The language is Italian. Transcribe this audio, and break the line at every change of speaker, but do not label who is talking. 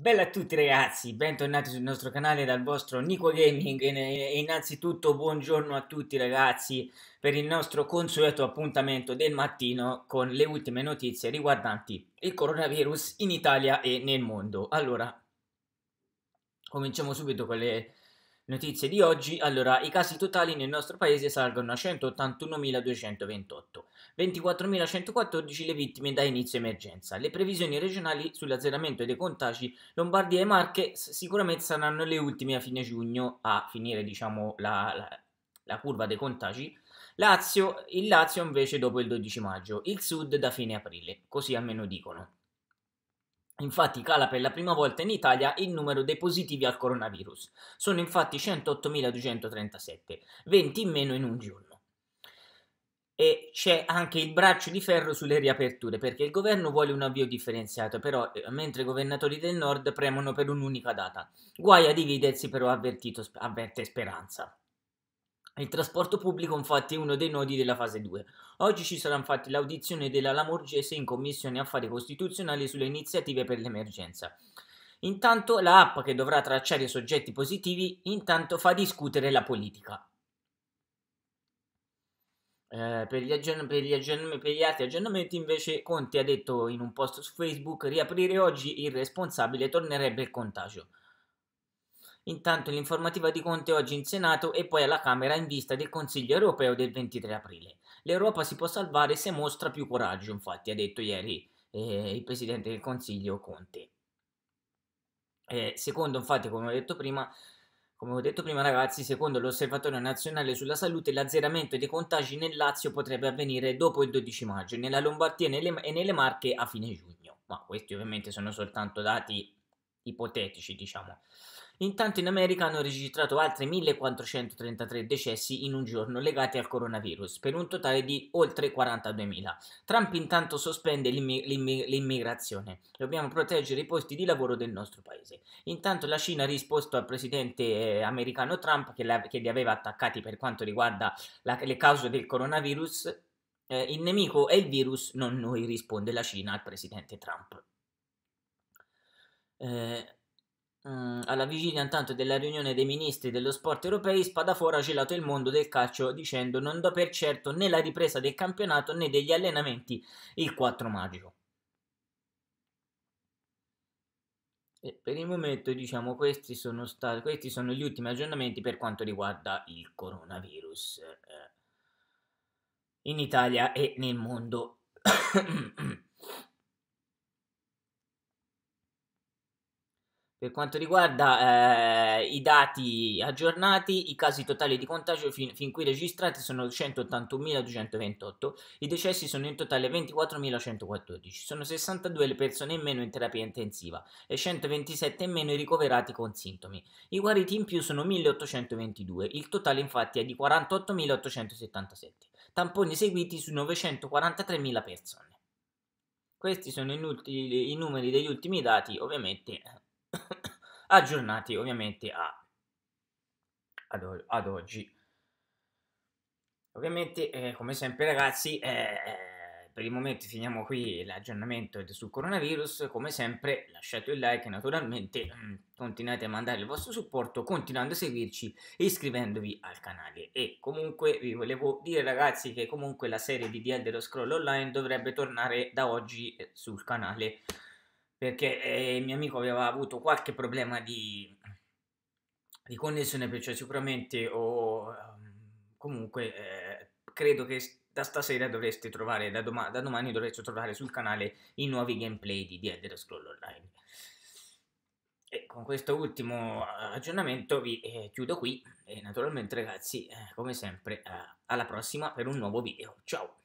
Bella a tutti ragazzi, bentornati sul nostro canale dal vostro Nico Gaming e innanzitutto buongiorno a tutti ragazzi per il nostro consueto appuntamento del mattino con le ultime notizie riguardanti il coronavirus in Italia e nel mondo. Allora, cominciamo subito con le Notizie di oggi, allora i casi totali nel nostro paese salgono a 181.228, 24.114 le vittime da inizio emergenza. Le previsioni regionali sull'azzeramento dei contagi Lombardia e Marche sicuramente saranno le ultime a fine giugno a finire diciamo la, la, la curva dei contagi. Lazio, il Lazio invece dopo il 12 maggio, il sud da fine aprile, così almeno dicono. Infatti cala per la prima volta in Italia il numero dei positivi al coronavirus. Sono infatti 108.237, 20 in meno in un giorno. E c'è anche il braccio di ferro sulle riaperture, perché il governo vuole un avvio differenziato, però eh, mentre i governatori del nord premono per un'unica data. Guai a dividersi, però avvertito, avverte speranza. Il trasporto pubblico infatti è uno dei nodi della fase 2. Oggi ci sarà infatti l'audizione della Lamorgese in Commissione Affari Costituzionali sulle iniziative per l'emergenza. Intanto la app che dovrà tracciare i soggetti positivi intanto fa discutere la politica. Eh, per, gli aggiorn- per, gli aggiorn- per gli altri aggiornamenti invece Conte ha detto in un post su Facebook riaprire oggi il responsabile tornerebbe il contagio. Intanto l'informativa di Conte oggi in Senato e poi alla Camera in vista del Consiglio europeo del 23 aprile. L'Europa si può salvare se mostra più coraggio, infatti ha detto ieri eh, il Presidente del Consiglio Conte. Eh, secondo, infatti, come ho detto prima, come ho detto prima, ragazzi, secondo l'Osservatorio Nazionale sulla Salute, l'azzeramento dei contagi nel Lazio potrebbe avvenire dopo il 12 maggio, nella Lombardia nelle, e nelle Marche a fine giugno. Ma questi ovviamente sono soltanto dati ipotetici, diciamo. Intanto in America hanno registrato altri 1433 decessi in un giorno legati al coronavirus, per un totale di oltre 42.000. Trump intanto sospende l'immi- l'immi- l'immigrazione. Dobbiamo proteggere i posti di lavoro del nostro paese. Intanto la Cina ha risposto al presidente eh, americano Trump che, la- che, li aveva attaccati per quanto riguarda la- le cause del coronavirus. Eh, il nemico è il virus, non noi, risponde la Cina al presidente Trump. Eh, Mm, alla vigilia intanto della riunione dei ministri dello sport europei, Spadafora ha gelato il mondo del calcio dicendo non do per certo né la ripresa del campionato né degli allenamenti il 4 maggio. E per il momento, diciamo, questi sono, stati, questi sono gli ultimi aggiornamenti per quanto riguarda il coronavirus eh, in Italia e nel mondo. Per quanto riguarda eh, i dati aggiornati, i casi totali di contagio fin, fin qui registrati sono 181.228, i decessi sono in totale 24.114, sono 62 le persone in meno in terapia intensiva e 127 in meno i ricoverati con sintomi. I guariti in più sono 1.822, il totale infatti è di 48.877, tamponi eseguiti su 943.000 persone. Questi sono i, i numeri degli ultimi dati, ovviamente aggiornati ovviamente a, ad, ad oggi. Ovviamente, eh, come sempre ragazzi, eh, eh, per il momento finiamo qui l'aggiornamento sul coronavirus. Come sempre, lasciate un like, naturalmente mm, continuate a mandare il vostro supporto, continuando a seguirci e iscrivendovi al canale. E comunque vi volevo dire ragazzi che comunque la serie di The Elder Scroll Online dovrebbe tornare da oggi eh, sul canale perché eh, il mio amico aveva avuto qualche problema di, di connessione, perciò cioè sicuramente o ehm, comunque eh, credo che da stasera dovreste trovare, da, doma- da, domani dovreste trovare sul canale i nuovi gameplay di The Elder Scroll Online. E con questo ultimo eh, aggiornamento vi eh, chiudo qui e naturalmente ragazzi, eh, come sempre, eh, alla prossima per un nuovo video. Ciao!